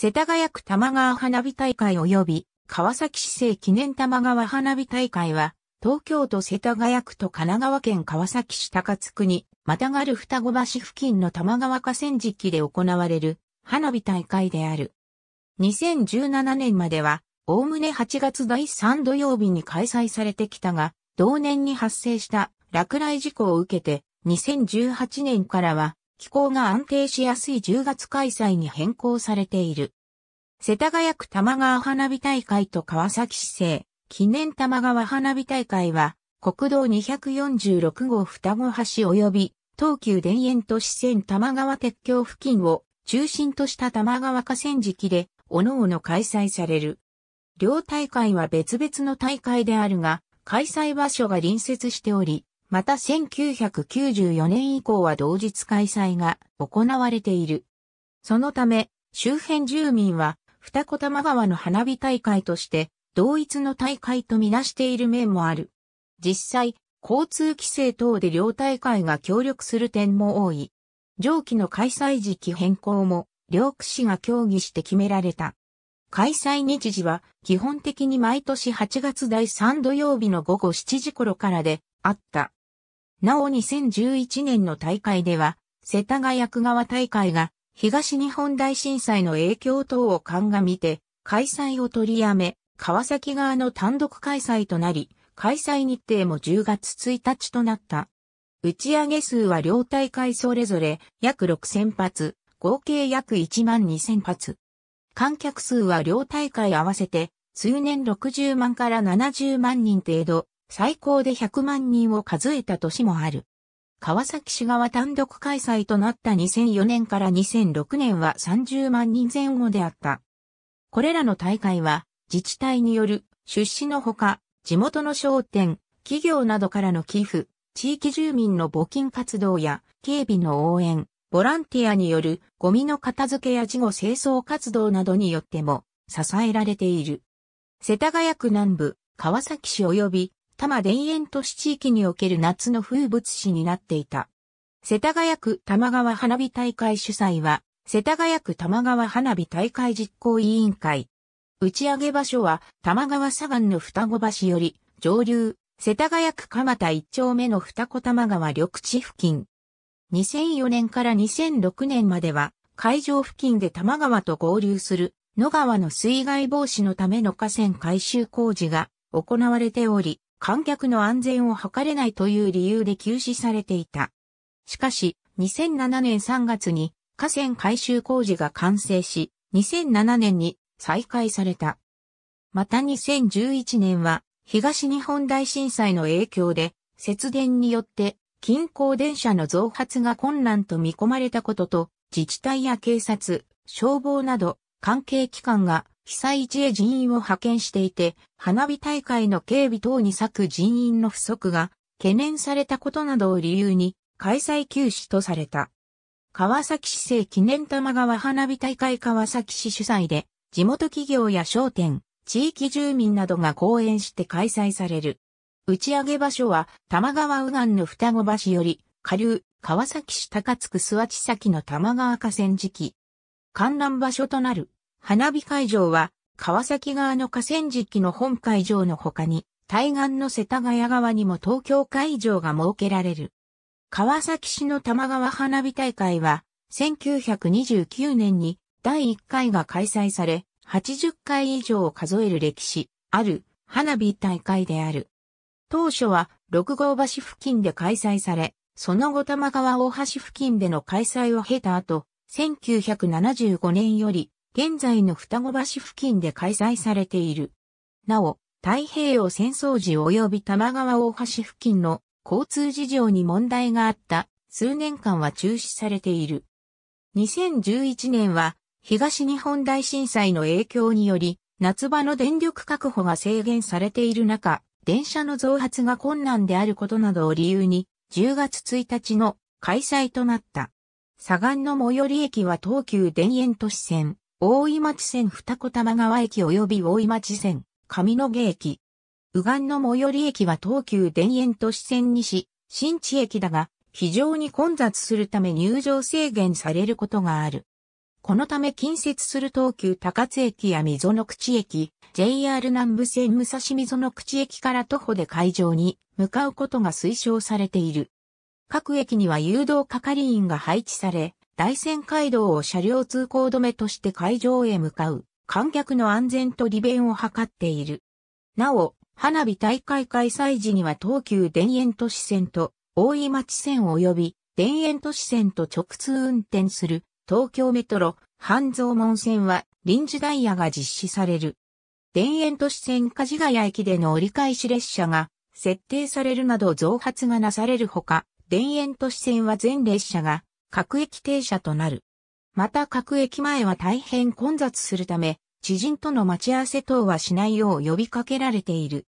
世田谷区玉川花火大会及び川崎市政記念玉川花火大会は、東京都世田谷区と神奈川県川崎市高津区に、またがる双子橋付近の玉川河川敷で行われる花火大会である。2017年までは、おおむね8月第3土曜日に開催されてきたが、同年に発生した落雷事故を受けて、2018年からは気候が安定しやすい10月開催に変更されている。世田谷区玉川花火大会と川崎市政記念玉川花火大会は国道246号双子橋及び東急田園都市線玉川鉄橋付近を中心とした玉川河川敷で各々開催される。両大会は別々の大会であるが開催場所が隣接しておりまた1994年以降は同日開催が行われている。そのため、周辺住民は、二子玉川の花火大会として、同一の大会とみなしている面もある。実際、交通規制等で両大会が協力する点も多い。上記の開催時期変更も、両区市が協議して決められた。開催日時は、基本的に毎年8月第3土曜日の午後7時頃からで、あった。なお2011年の大会では、世田谷区川大会が東日本大震災の影響等を鑑みて、開催を取りやめ、川崎側の単独開催となり、開催日程も10月1日となった。打ち上げ数は両大会それぞれ約6000発、合計約1万2000発。観客数は両大会合わせて、通年60万から70万人程度、最高で100万人を数えた年もある。川崎市側単独開催となった2004年から2006年は30万人前後であった。これらの大会は自治体による出資のほか、地元の商店、企業などからの寄付、地域住民の募金活動や警備の応援、ボランティアによるゴミの片付けや事後清掃活動などによっても支えられている。世田谷区南部、川崎市及び多摩田園都市地域における夏の風物詩になっていた。世田谷区玉川花火大会主催は、世田谷区玉川花火大会実行委員会。打ち上げ場所は、玉川左岸の双子橋より、上流、世田谷区蒲田一丁目の双子玉川緑地付近。2004年から2006年までは、会場付近で玉川と合流する野川の水害防止のための河川改修工事が行われており、観客の安全を図れないという理由で休止されていた。しかし、2007年3月に河川改修工事が完成し、2007年に再開された。また2011年は東日本大震災の影響で節電によって近郊電車の増発が困難と見込まれたことと自治体や警察、消防など関係機関が被災地へ人員を派遣していて、花火大会の警備等に割く人員の不足が懸念されたことなどを理由に開催休止とされた。川崎市政記念玉川花火大会川崎市主催で、地元企業や商店、地域住民などが講演して開催される。打ち上げ場所は、玉川右岸の双子橋より、下流、川崎市高津区諏訪地先の玉川河川敷。観覧場所となる花火会場は、川崎側の河川敷の本会場の他に、対岸の世田谷側にも東京会場が設けられる。川崎市の玉川花火大会は、1929年に第1回が開催され、80回以上を数える歴史、ある花火大会である。当初は六号橋付近で開催され、その後玉川大橋付近での開催を経た後、1975年より現在の双子橋付近で開催されている。なお、太平洋戦争時及び玉川大橋付近の交通事情に問題があった数年間は中止されている。2011年は東日本大震災の影響により夏場の電力確保が制限されている中、電車の増発が困難であることなどを理由に10月1日の開催となった。左岸の最寄り駅は東急田園都市線。大井町線二子玉川駅及び大井町線上野毛駅。右岸の最寄り駅は東急田園都市線にし、新地駅だが、非常に混雑するため入場制限されることがある。このため近接する東急高津駅や溝の口駅、JR 南部線武蔵溝の口駅から徒歩で会場に向かうことが推奨されている。各駅には誘導係員が配置され、大仙街道を車両通行止めとして会場へ向かう観客の安全と利便を図っている。なお、花火大会開催時には東急田園都市線と大井町線及び田園都市線と直通運転する東京メトロ半蔵門線は臨時ダイヤが実施される。田園都市線梶ヶ谷駅での折り返し列車が設定されるなど増発がなされるほか、田園都市線は全列車が各駅停車となる。また各駅前は大変混雑するため、知人との待ち合わせ等はしないよう呼びかけられている。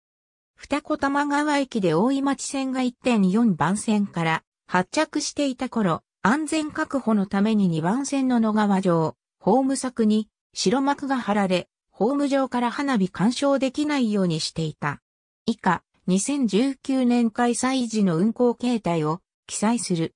二子玉川駅で大井町線が1.4番線から発着していた頃、安全確保のために2番線の野川上、ホーム柵に白幕が張られ、ホーム上から花火鑑賞できないようにしていた。以下、2019年開催時の運行形態を記載する。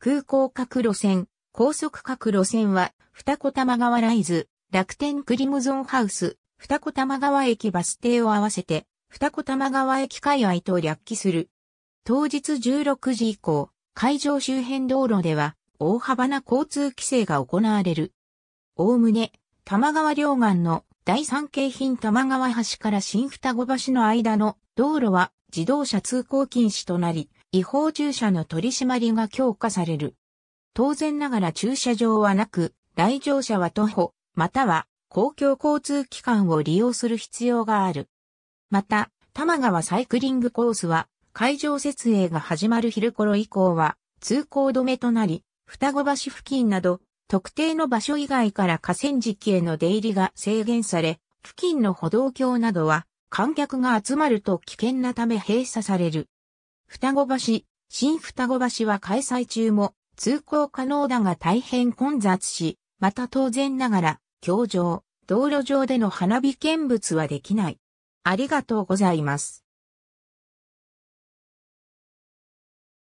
空港各路線、高速各路線は、二子玉川ライズ、楽天クリムゾンハウス、二子玉川駅バス停を合わせて、二子玉川駅界隈と略記する。当日16時以降、会場周辺道路では、大幅な交通規制が行われる。おおむね、玉川両岸の第三京浜玉川橋から新双子橋の間の道路は自動車通行禁止となり、違法駐車の取り締まりが強化される。当然ながら駐車場はなく、来場者は徒歩、または公共交通機関を利用する必要がある。また、多摩川サイクリングコースは、会場設営が始まる昼頃以降は、通行止めとなり、双子橋付近など、特定の場所以外から河川敷への出入りが制限され、付近の歩道橋などは観客が集まると危険なため閉鎖される。双子橋、新双子橋は開催中も通行可能だが大変混雑し、また当然ながら、教場、道路上での花火見物はできない。ありがとうございます。